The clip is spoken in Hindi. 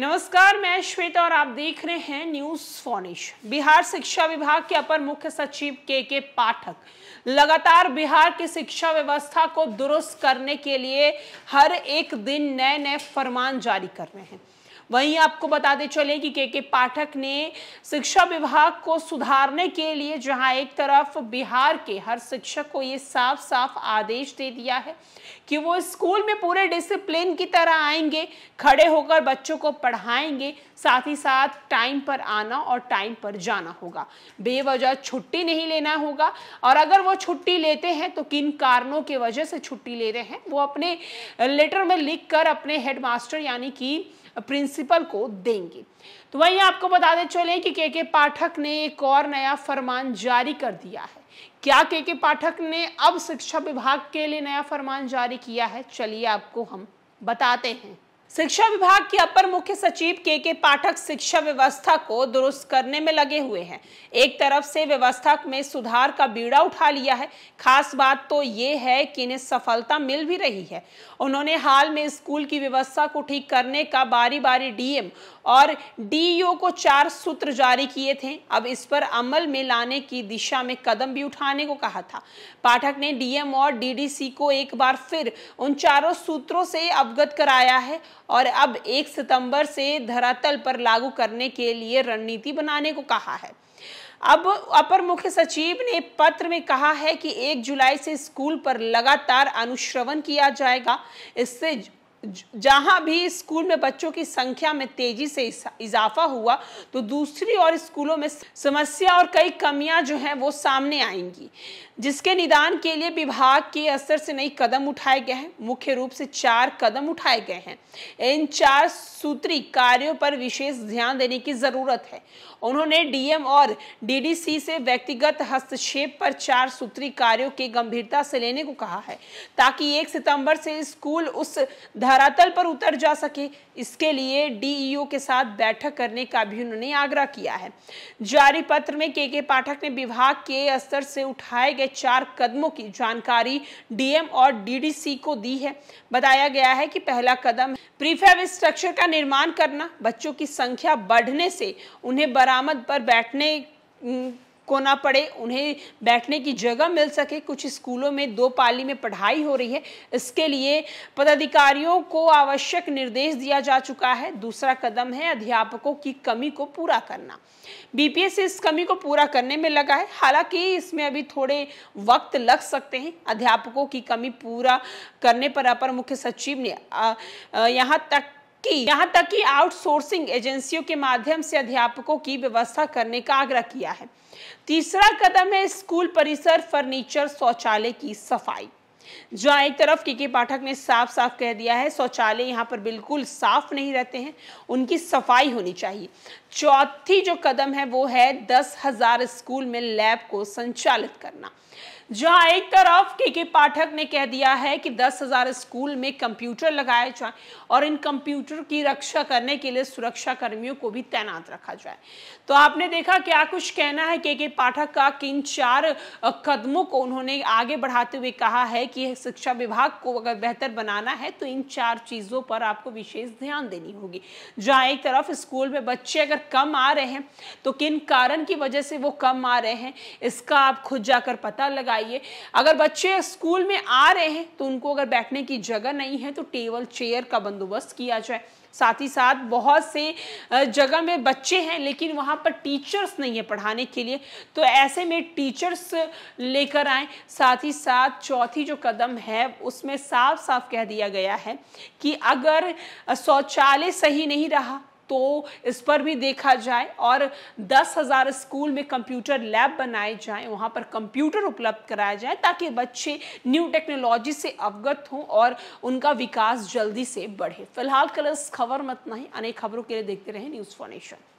नमस्कार मैं श्वेता और आप देख रहे हैं न्यूज फॉनिश बिहार शिक्षा विभाग के अपर मुख्य सचिव के के पाठक लगातार बिहार की शिक्षा व्यवस्था को दुरुस्त करने के लिए हर एक दिन नए नए फरमान जारी कर रहे हैं वहीं आपको बताते चले कि के के पाठक ने शिक्षा विभाग को सुधारने के लिए जहां एक तरफ बिहार के हर शिक्षक को ये साफ साफ आदेश दे दिया है कि वो स्कूल में पूरे डिसिप्लिन की तरह आएंगे खड़े होकर बच्चों को पढ़ाएंगे साथ ही साथ टाइम पर आना और टाइम पर जाना होगा बेवजह छुट्टी नहीं लेना होगा और अगर वो छुट्टी लेते हैं तो किन कारणों के वजह से छुट्टी ले रहे हैं वो अपने लेटर में लिख कर अपने हेडमास्टर यानी कि प्रिंसिपल को देंगे तो वही आपको बताते चले कि के के पाठक ने एक और नया फरमान जारी कर दिया है क्या के के पाठक ने अब शिक्षा विभाग के लिए नया फरमान जारी किया है चलिए आपको हम बताते हैं शिक्षा विभाग के अपर मुख्य सचिव के के पाठक शिक्षा व्यवस्था को दुरुस्त करने में लगे हुए हैं एक तरफ से व्यवस्था में सुधार का बीड़ा उठा लिया है खास बात तो ये है कि इन्हें सफलता मिल भी रही है उन्होंने हाल में स्कूल की व्यवस्था को ठीक करने का बारी बारी डीएम और डीईओ को चार सूत्र जारी किए थे अब इस पर अमल में लाने की दिशा में कदम भी उठाने को कहा था पाठक ने डीएम और डीडीसी को एक बार फिर उन चारों सूत्रों से अवगत कराया है और अब एक सितंबर से धरातल पर लागू करने के लिए रणनीति बनाने को कहा है अब अपर मुख्य सचिव ने पत्र में कहा है कि 1 जुलाई से स्कूल पर लगातार अनुश्रवण किया जाएगा इससे जहां भी स्कूल में बच्चों की संख्या में तेजी से इजाफा हुआ तो दूसरी और स्कूलों में समस्या और कई कमियां जो हैं वो सामने आएंगी जिसके निदान के लिए विभाग के असर से नई कदम उठाए गए हैं मुख्य रूप से चार कदम उठाए गए हैं इन चार सूत्री कार्यों पर विशेष ध्यान देने की जरूरत है उन्होंने डीएम और डीडीसी से व्यक्तिगत हस्तक्षेप पर चार सूत्री कार्यों के गंभीरता से लेने को कहा है ताकि एक सितंबर से स्कूल उस धरातल पर उतर जा सके इसके लिए डीईओ के साथ बैठक करने का भी उन्होंने आग्रह किया है जारी पत्र में के के पाठक ने विभाग के स्तर से उठाए गए चार कदमों की जानकारी डीएम और डीडीसी को दी है बताया गया है कि पहला कदम प्रीफेब स्ट्रक्चर का निर्माण करना बच्चों की संख्या बढ़ने से उन्हें बरामद पर बैठने को ना पड़े उन्हें बैठने की जगह मिल सके कुछ स्कूलों में दो पाली में पढ़ाई हो रही है इसके लिए पदाधिकारियों को आवश्यक निर्देश दिया जा चुका है दूसरा कदम है अध्यापकों की कमी को पूरा करना बीपीएस इस कमी को पूरा करने में लगा है हालांकि इसमें अभी थोड़े वक्त लग सकते हैं अध्यापकों की कमी पूरा करने पर अपर मुख्य सचिव ने यहाँ तक की यहाँ तक कि आउटसोर्सिंग एजेंसियों के माध्यम से अध्यापकों की व्यवस्था करने का आग्रह किया है तीसरा कदम है स्कूल परिसर फर्नीचर शौचालय की सफाई जहां एक तरफ के के पाठक ने साफ साफ कह दिया है शौचालय यहाँ पर बिल्कुल साफ नहीं रहते हैं उनकी सफाई होनी चाहिए चौथी जो कदम है वो है दस हजार स्कूल में लैब को संचालित करना जहां एक तरफ के के पाठक ने कह दिया है कि दस हजार स्कूल में कंप्यूटर लगाए जाए और इन कंप्यूटर की रक्षा करने के लिए सुरक्षा कर्मियों को भी तैनात रखा जाए तो आपने देखा क्या कुछ कहना है के के पाठक का किन चार कदमों को उन्होंने आगे बढ़ाते हुए कहा है कि शिक्षा विभाग को अगर बेहतर बनाना है तो इन चार चीजों पर आपको विशेष ध्यान देनी होगी जहां एक तरफ स्कूल में बच्चे अगर कम आ रहे हैं तो किन कारण की वजह से वो कम आ रहे हैं इसका आप खुद जाकर पता लगा बताइए अगर बच्चे स्कूल में आ रहे हैं तो उनको अगर बैठने की जगह नहीं है तो टेबल चेयर का बंदोबस्त किया जाए साथ ही साथ बहुत से जगह में बच्चे हैं लेकिन वहाँ पर टीचर्स नहीं है पढ़ाने के लिए तो ऐसे में टीचर्स लेकर आए साथ ही साथ चौथी जो कदम है उसमें साफ साफ कह दिया गया है कि अगर शौचालय सही नहीं रहा तो इस पर भी देखा जाए और दस हज़ार स्कूल में कंप्यूटर लैब बनाए जाएं वहाँ पर कंप्यूटर उपलब्ध कराया जाए ताकि बच्चे न्यू टेक्नोलॉजी से अवगत हों और उनका विकास जल्दी से बढ़े फिलहाल कल इस खबर मत नहीं अनेक खबरों के लिए देखते रहें न्यूज़ फॉर नेशन